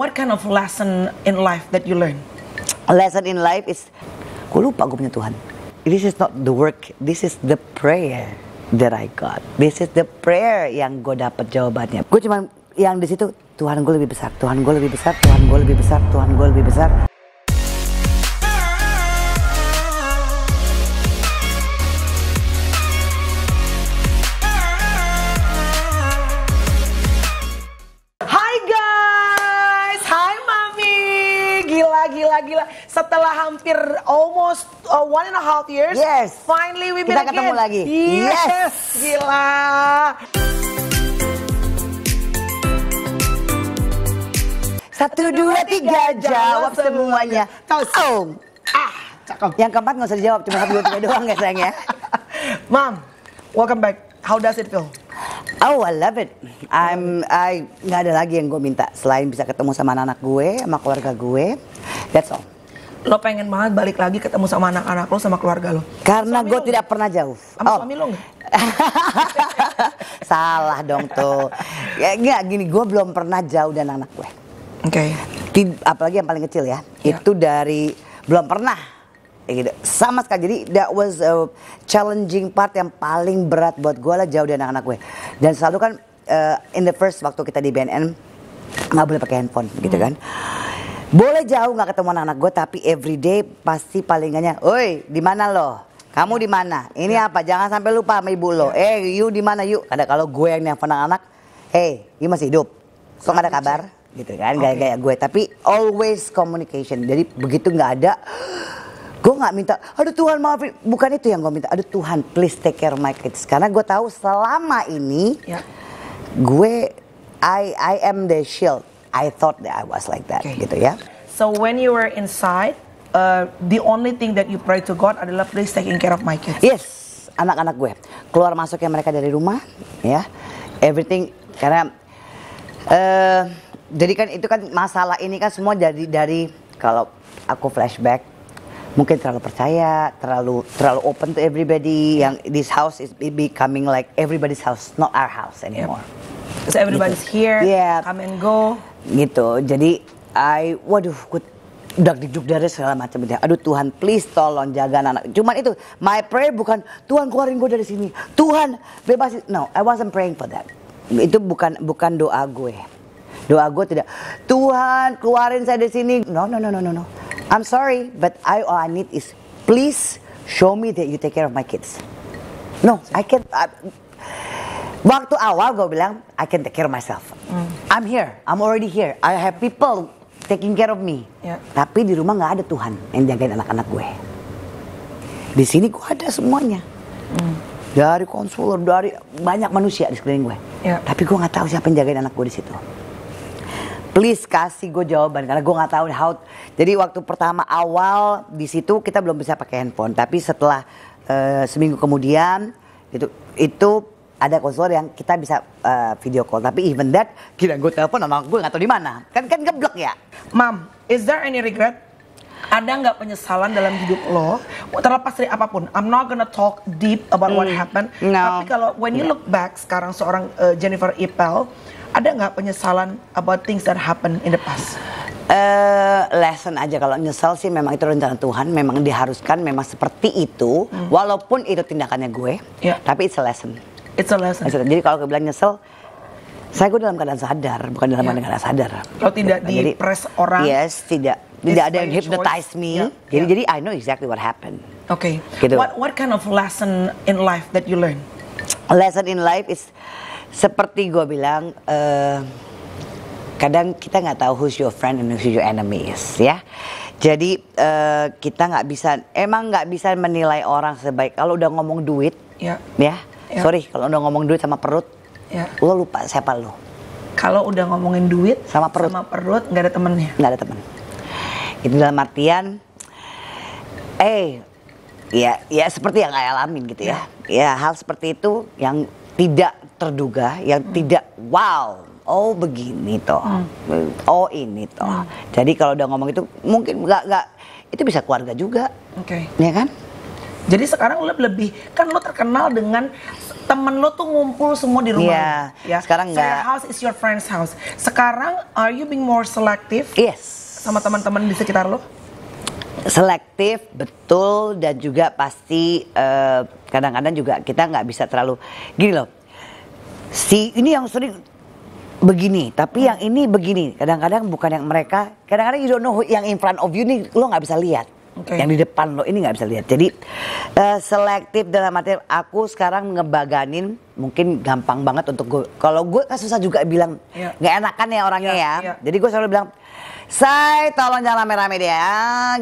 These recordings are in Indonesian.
What kind of lesson in life that you learn? A lesson in life is, gue lupa gue punya Tuhan. This is not the work, this is the prayer that I got. This is the prayer yang gue dapat jawabannya. Gue cuma yang di situ Tuhan gue lebih besar, Tuhan gue lebih besar, Tuhan gue lebih besar, Tuhan gue lebih besar. lagi lah setelah hampir almost uh, one and a half years. Yes. Finally we meet again. ketemu lagi. Yes. yes. Gila. Satu, dua, tiga, jawab semuanya. Kau oh. Ah, cakep. Yang keempat nggak usah dijawab, cuma satu, dua, tiga doang ya sayang ya. Mam, welcome back. How does it feel? Oh, I love it. I'm I nggak ada lagi yang gue minta selain bisa ketemu sama anak-anak gue, sama keluarga gue. That's all. Lo pengen banget balik lagi ketemu sama anak-anak lo sama keluarga lo. Karena gue tidak pernah jauh. Sama oh. suami lo Salah dong tuh. Ya, enggak gini, gue belum pernah jauh dari anak, -anak gue. Oke. Okay. apalagi yang paling kecil ya. Yeah. Itu dari belum pernah gitu. Sama sekali. Jadi that was a challenging part yang paling berat buat gue lah jauh dari anak-anak gue. Dan selalu kan uh, in the first waktu kita di BNN nggak boleh pakai handphone gitu hmm. gitu kan. Boleh jauh nggak ketemu anak-anak gue tapi everyday pasti palingannya, "Oi, di mana lo?" Kamu di mana? Ini ya. apa? Jangan sampai lupa sama ibu lo. Ya. Eh, you di mana yuk? kalau gue yang nelfon anak, anak "Hey, you masih hidup? so nggak ada kabar?" gitu kan, okay. gaya-gaya gue. Tapi always communication. Jadi begitu nggak ada, Gue nggak minta, aduh Tuhan maafin. Bukan itu yang gue minta. Aduh Tuhan, please take care of my kids. Karena gue tahu selama ini ya. gue I I am the shield. I thought that I was like that okay. gitu ya. So when you were inside, uh, the only thing that you pray to God adalah please take care of my kids. Yes, anak-anak gue. Keluar masuknya mereka dari rumah, ya. Everything karena uh, jadi kan itu kan masalah ini kan semua jadi dari kalau aku flashback mungkin terlalu percaya, terlalu terlalu open to everybody. Yang this house is becoming like everybody's house, not our house anymore. Yeah. So everybody's gitu. here, yeah. come and go. Gitu. Jadi I waduh good udah dikduk dari segala macam dia. Aduh Tuhan, please tolong jaga anak. Cuman itu, my prayer bukan Tuhan keluarin gue dari sini. Tuhan bebasin. No, I wasn't praying for that. Itu bukan bukan doa gue. Doa gue tidak Tuhan keluarin saya dari sini. No no no no no no. I'm sorry, but I, all I need is please show me that you take care of my kids. No, I can. I, waktu awal gue bilang I can take care of myself. Mm. I'm here, I'm already here. I have people taking care of me. Yeah. Tapi di rumah nggak ada Tuhan yang jagain anak-anak gue. Di sini gue ada semuanya. Mm. Dari konselor, dari banyak manusia di sekeliling gue. Yeah. Tapi gue nggak tahu siapa yang jagain anak gue di situ please kasih gue jawaban karena gue nggak tahu how jadi waktu pertama awal di situ kita belum bisa pakai handphone tapi setelah uh, seminggu kemudian itu itu ada konsol yang kita bisa uh, video call tapi even that gila gue telepon sama gue nggak tahu di mana kan kan geblek ya mam is there any regret ada nggak penyesalan dalam hidup lo terlepas dari apapun I'm not gonna talk deep about mm. what hmm. happened no. tapi kalau when you look back sekarang seorang uh, Jennifer Ipel ada nggak penyesalan about things that happen in the past? Uh, lesson aja kalau nyesel sih memang itu rencana Tuhan memang diharuskan memang seperti itu hmm. walaupun itu tindakannya gue yeah. tapi it's a lesson it's a lesson it's a, jadi kalau gue bilang nyesel saya gue dalam keadaan sadar bukan dalam yeah. keadaan sadar kalau oh, tidak jadi, di press orang yes tidak tidak ada yang hypnotize me yeah. jadi yeah. jadi I know exactly what happened oke okay. gitu. what what kind of lesson in life that you learn lesson in life is seperti gue bilang uh, kadang kita nggak tahu who's your friend and who's your enemies, ya jadi uh, kita nggak bisa emang nggak bisa menilai orang sebaik kalau udah ngomong duit ya ya, yeah. sorry kalau udah ngomong duit sama perut ya. lo lupa siapa lo kalau udah ngomongin duit sama perut sama perut nggak ada temennya nggak ada temen itu dalam artian eh ya ya seperti yang saya alamin gitu ya ya, ya hal seperti itu yang tidak terduga yang hmm. tidak wow oh begini toh hmm. oh ini toh hmm. jadi kalau udah ngomong itu mungkin nggak nggak itu bisa keluarga juga okay. ya kan jadi sekarang lo lebih kan lo terkenal dengan temen lo tuh ngumpul semua di rumah yeah. ya sekarang nggak so, house is your friend's house sekarang are you being more selective yes sama teman-teman di sekitar lo selektif betul dan juga pasti eh, kadang-kadang uh, juga kita nggak bisa terlalu gini loh si ini yang sering begini tapi yang ini begini kadang-kadang bukan yang mereka kadang-kadang you don't know yang in front of you nih lo nggak bisa lihat okay. yang di depan lo ini nggak bisa lihat jadi uh, selektif dalam arti aku sekarang ngebaganin mungkin gampang banget untuk gue kalau gue kan susah juga bilang ya. nggak yeah. enakan ya orangnya yeah, ya yeah. Ya. jadi gue selalu bilang saya tolong jangan rame-rame dia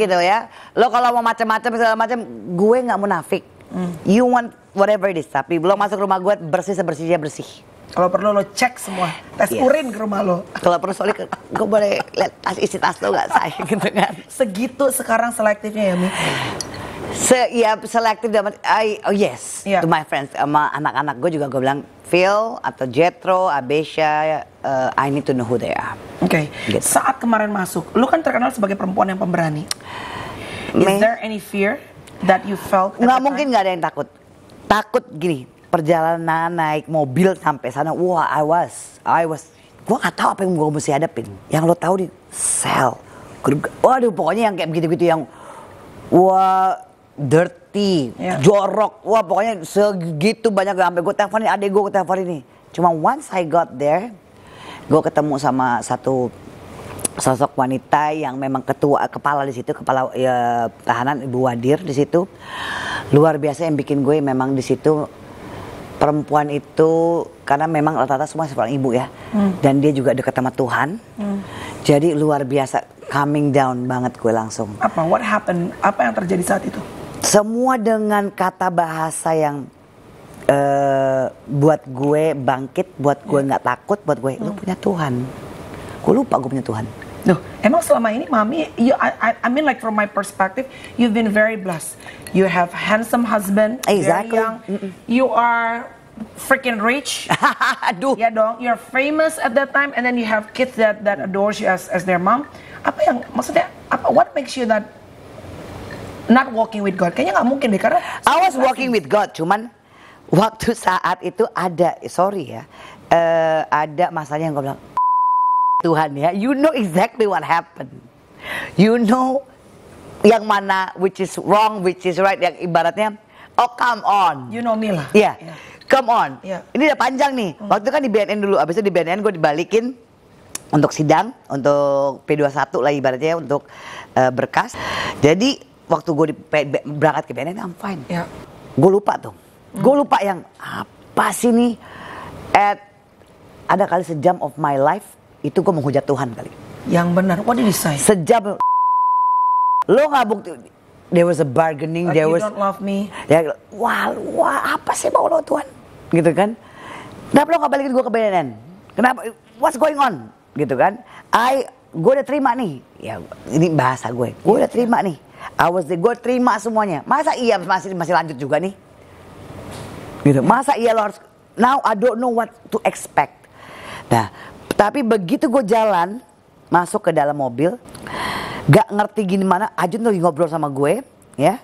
gitu ya lo kalau mau macam-macam segala macam gue nggak munafik mm. you want whatever it is tapi belum masuk rumah gue bersih sebersihnya bersih kalau perlu lo cek semua tes yes. urin ke rumah lo kalau perlu soalnya gue boleh lihat isi tas lo nggak saya gitu kan segitu sekarang selektifnya ya Mi Se ya selektif dapat. I, oh yes yeah. to my friends sama anak-anak gue juga gue bilang Phil atau Jetro, Abesha, uh, I need to know who they are. Oke. Okay. Gitu. Saat kemarin masuk, lo kan terkenal sebagai perempuan yang pemberani. Is May. there any fear that you felt? Nggak mungkin nggak ada yang takut. Takut gini, perjalanan naik mobil sampai sana, wah I was, I was, gue nggak tahu apa yang gue mesti hadapin. Yang lo tahu nih, sel. Waduh, pokoknya yang kayak begitu-begitu yang, wah dirty, yeah. jorok, wah pokoknya segitu banyak sampai gue teleponin adek gue gue teleponin nih. Cuma once I got there, gue ketemu sama satu sosok wanita yang memang ketua kepala di situ kepala ya, tahanan Ibu Wadir di situ luar biasa yang bikin gue memang di situ perempuan itu karena memang rata-rata semua seorang ibu ya hmm. dan dia juga dekat sama Tuhan hmm. jadi luar biasa coming down banget gue langsung apa what happened apa yang terjadi saat itu semua dengan kata bahasa yang uh, buat gue bangkit buat gue iya. nggak yeah. takut buat gue hmm. lu punya Tuhan gue lupa gue punya Tuhan Loh, emang selama ini mami, you, I, I mean like from my perspective, you've been very blessed. You have handsome husband, exactly. very young. Mm -mm. You are freaking rich. Aduh. Ya dong, you're famous at that time and then you have kids that that adores you as as their mom. Apa yang maksudnya apa what makes you that not walking with God? Kayaknya nggak mungkin deh karena I was walking with God, cuman waktu saat itu ada sorry ya. Uh, ada masalah yang gue bilang Tuhan ya, you know exactly what happened. You know yang mana which is wrong, which is right, yang ibaratnya, oh come on. You know me lah. yeah. yeah. come on. Yeah. Ini udah panjang nih, hmm. waktu kan di BNN dulu, abis itu di BNN gue dibalikin untuk sidang, untuk P21 lah ibaratnya, untuk uh, berkas. Jadi waktu gue berangkat ke BNN, I'm fine. Yeah. Gue lupa tuh, hmm. gue lupa yang apa sih nih, at ada kali sejam of my life itu gue menghujat Tuhan kali. Yang benar, what did he say? Sejak lo nggak bukti, there was a bargaining, But there you was don't love me. Ya, wah, wah apa sih mau lo Tuhan? Gitu kan? Kenapa lo nggak balikin gue ke BNN? Kenapa? What's going on? Gitu kan? I gue udah terima nih. Ya, ini bahasa gue. Gue udah terima nih. I was the, gue terima semuanya. Masa iya masih masih lanjut juga nih? Gitu. Masa iya lo harus now I don't know what to expect. Nah, tapi begitu gue jalan masuk ke dalam mobil, gak ngerti gimana Ajun lagi ngobrol sama gue, ya.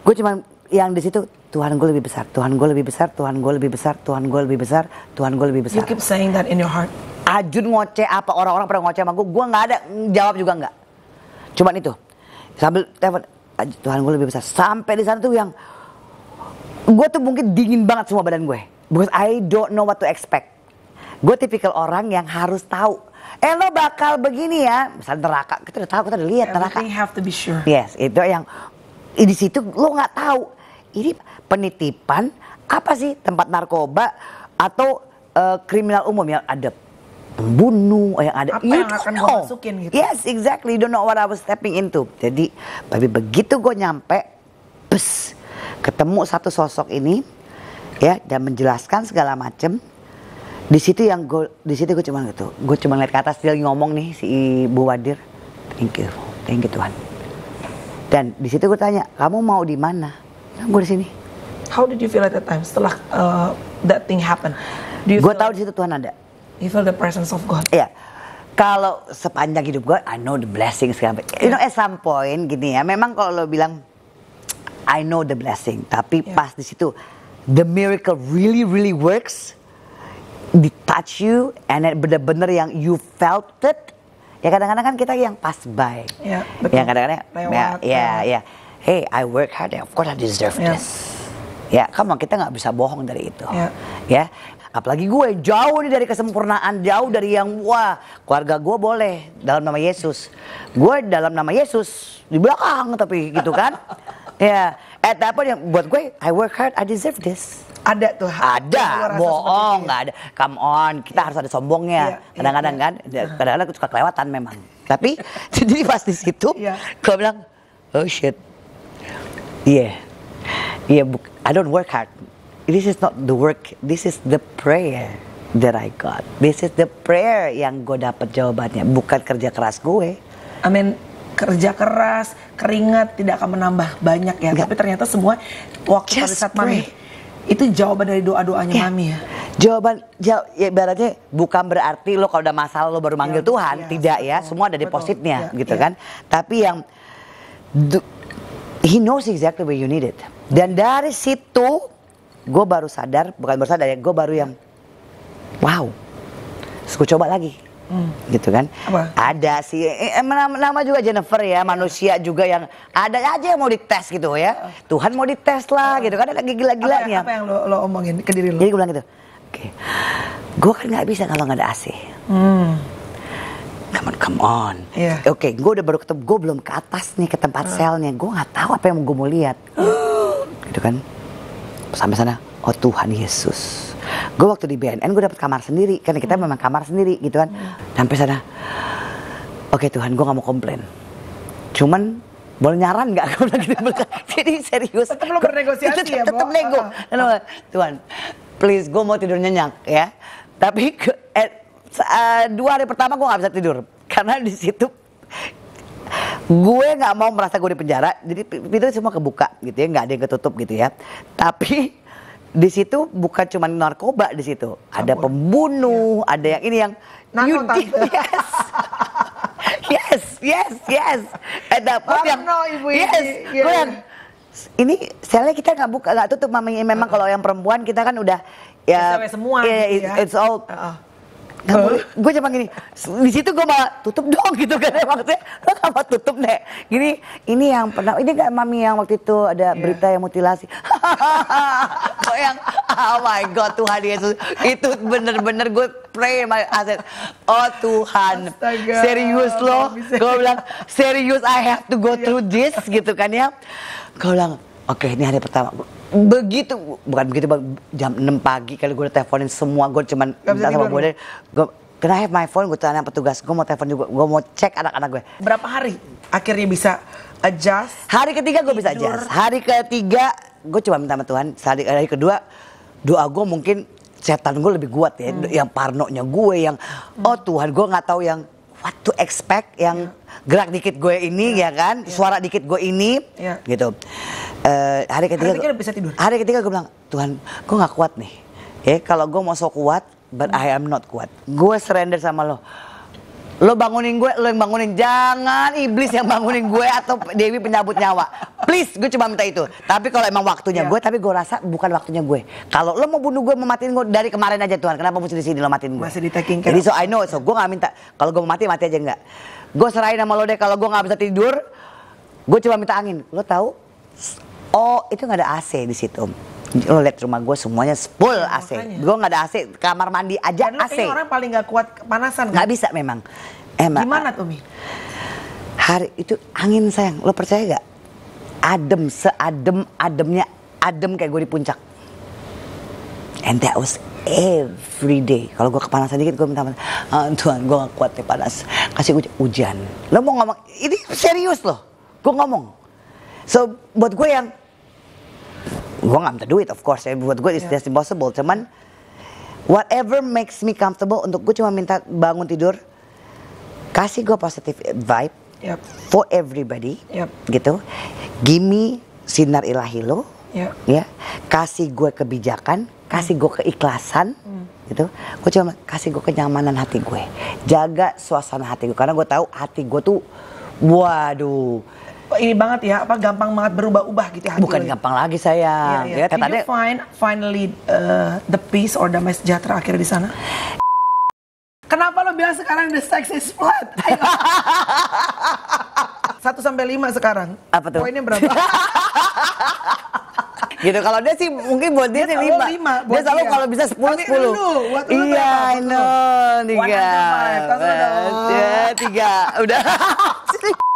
Gue cuma yang di situ Tuhan gue lebih besar, Tuhan gue lebih besar, Tuhan gue lebih besar, Tuhan gue lebih besar, Tuhan gue lebih besar. You keep saying that in your heart. Ajun ngoceh apa orang-orang pernah ngoceh sama gue, gue nggak ada mm, jawab juga nggak. Cuma itu sambil telepon Tuhan gue lebih besar. Sampai di sana tuh yang gue tuh mungkin dingin banget semua badan gue because I don't know what to expect gue tipikal orang yang harus tahu eh lo bakal begini ya misalnya neraka kita udah tahu kita udah lihat neraka have to be sure yes itu yang di situ lo nggak tahu ini penitipan apa sih tempat narkoba atau uh, kriminal umum yang ada pembunuh oh, yang ada apa yang akan gue masukin gitu yes exactly you don't know what I was stepping into jadi tapi begitu gue nyampe bes ketemu satu sosok ini ya dan menjelaskan segala macem di situ yang gue di situ gue cuma gitu gue cuma lihat ke atas dia ngomong nih si ibu Wadir thank you thank you Tuhan dan di situ gue tanya kamu mau di mana nah, gue di sini how did you feel at that time setelah uh, that thing happen gue tahu di situ Tuhan ada you feel the presence of God iya yeah. kalau sepanjang hidup gue I know the blessing segala yeah. you know at some point gini ya memang kalau lo bilang I know the blessing tapi yeah. pas di situ the miracle really really works di touch you and bener-bener yang you felt it ya kadang-kadang kan kita yang pass by ya, ya, betul. kadang-kadang ya, ya, ya ya hey I work hard of course I deserve yeah. this ya kamu kita nggak bisa bohong dari itu ya. yeah. apalagi gue jauh nih dari kesempurnaan jauh dari yang wah keluarga gue boleh dalam nama Yesus gue dalam nama Yesus di belakang tapi gitu kan ya at apa yang buat gue I work hard I deserve this ada tuh ada bohong nggak ada come on kita harus ada sombongnya iya, iya, kadang-kadang iya. kan kadang-kadang aku suka kelewatan memang tapi jadi pas di situ gue bilang oh shit iya iya yeah, I don't work hard this is not the work this is the prayer that I got this is the prayer yang gue dapat jawabannya bukan kerja keras gue Amin kerja keras, keringat tidak akan menambah banyak ya. Gak. Tapi ternyata semua waktu Just pada saat pray. mami itu jawaban dari doa-doanya yeah. mami ya. Jawaban jaw, ya, ya ibaratnya bukan berarti lo kalau udah masalah lo baru manggil yeah, Tuhan, yeah, tidak ya. Betul, semua ada depositnya betul, ya, gitu yeah. kan. Tapi yang do, he knows exactly where you need it. Dan dari situ gue baru sadar, bukan baru sadar ya, gue baru yang wow. Terus gue coba lagi hmm. gitu kan Apa? ada sih eh, eh, nama, nama juga Jennifer ya manusia juga yang ada aja yang mau dites gitu ya Tuhan mau dites lah gitu kan ada gila-gilanya apa, yang, apa yang lo, lo omongin ke diri lo jadi gue bilang gitu oke okay. gue kan nggak bisa kalau nggak ada AC hmm. Come on, come on. Yeah. Oke, okay, gue udah baru ketemu, gue belum ke atas nih ke tempat uh. selnya. Gue nggak tahu apa yang gue mau lihat. gitu kan? Sampai sana, oh Tuhan Yesus gue waktu di BNN gue dapet kamar sendiri karena kita hmm. memang kamar sendiri gitu kan hmm. sampai sana oke Tuhan gue nggak mau komplain cuman boleh nyaran nggak kalau gitu jadi serius tetap lo bernegosiasi itu, ya tetap nego uh. Tuhan please gue mau tidur nyenyak ya tapi ke, eh, eh, dua hari pertama gue nggak bisa tidur karena di situ gue nggak mau merasa gue di penjara jadi pintu semua kebuka gitu ya nggak ada yang ketutup gitu ya tapi di situ bukan cuma narkoba di situ, ada pembunuh, ya. ada yang ini yang Nano, you yes. yes, yes, yes. Ada pun yang no, ibu yes, ini, iya. yeah. yang ini selnya kita nggak buka nggak tutup mamanya memang uh kalau yang perempuan kita kan udah ya Sampai semua yeah, ya. Iya. it's all uh ah, ah. gue cuma gini, di situ gue malah tutup dong gitu kan ya, maksudnya lo gak mau tutup nek gini ini yang pernah ini gak mami yang waktu itu ada yeah. berita yang mutilasi yang oh my god Tuhan Yesus itu bener-bener gue pray my aset oh Tuhan Astaga, serius loh gue bilang serius I have to go through iya. this gitu kan ya gue bilang oke okay, ini hari pertama begitu bukan begitu jam 6 pagi kali gue teleponin semua gue cuman minta sama gue gue ya? Can I have my phone? Gue tanya petugas, gue mau telepon juga, gue mau cek anak-anak gue. Berapa hari akhirnya bisa adjust? Hari ketiga gue bisa adjust. Hari ketiga gue cuma minta sama Tuhan saat hari kedua doa gue mungkin setan gue lebih kuat ya hmm. yang nya gue yang hmm. oh Tuhan gue nggak tahu yang what to expect yang yeah. gerak dikit gue ini yeah. ya kan yeah. suara dikit gue ini yeah. gitu uh, hari ketiga hari ketiga bisa tidur hari ketiga gue bilang Tuhan gue nggak kuat nih ya kalau gue mau sok kuat but hmm. I am not kuat gue surrender sama lo Lo bangunin gue, lo yang bangunin. Jangan iblis yang bangunin gue atau Dewi penyabut nyawa. Please, gue cuma minta itu. Tapi kalau emang waktunya yeah. gue, tapi gue rasa bukan waktunya gue. Kalau lo mau bunuh gue, mau matiin gue dari kemarin aja Tuhan. Kenapa mesti di sini lo matiin gue? Masih di taking care. Jadi so I know, so gue gak minta. Kalau gue mau mati, mati aja enggak. Gue serahin sama lo deh kalau gue gak bisa tidur. Gue cuma minta angin. Lo tahu? Oh, itu gak ada AC di situ, lo liat rumah gue semuanya full AC iya, gue nggak ada AC kamar mandi aja Dan AC orang paling gak kuat kepanasan Gak kan? bisa memang emang eh, gimana tuh Mi hari itu angin sayang lo percaya gak adem seadem ademnya adem kayak gue di puncak and that was every day kalau gue kepanasan dikit gue minta ah, Tuhan gue gak kuat nih panas kasih gue hujan lo mau ngomong ini serius loh gue ngomong so buat gue yang gue gak minta duit of course ya buat gue it's yeah. just impossible cuman whatever makes me comfortable untuk gue cuma minta bangun tidur kasih gue positive vibe yep. for everybody yep. gitu give me sinar ilahi lo yep. ya kasih gue kebijakan kasih gue keikhlasan mm. gitu gue cuma kasih gue kenyamanan hati gue jaga suasana hati gue karena gue tahu hati gue tuh waduh ini banget ya apa gampang banget berubah-ubah gitu ya bukan ya? gampang lagi saya iya, iya. ya, ya. Katanya... you find finally uh, the peace or damai sejahtera akhirnya di sana kenapa lo bilang sekarang the sex is flat satu sampai lima sekarang apa tuh poinnya berapa gitu kalau dia sih mungkin buat dia, sih lima, lima dia selalu dia. kalau bisa sepuluh sepuluh iya no tiga tiga udah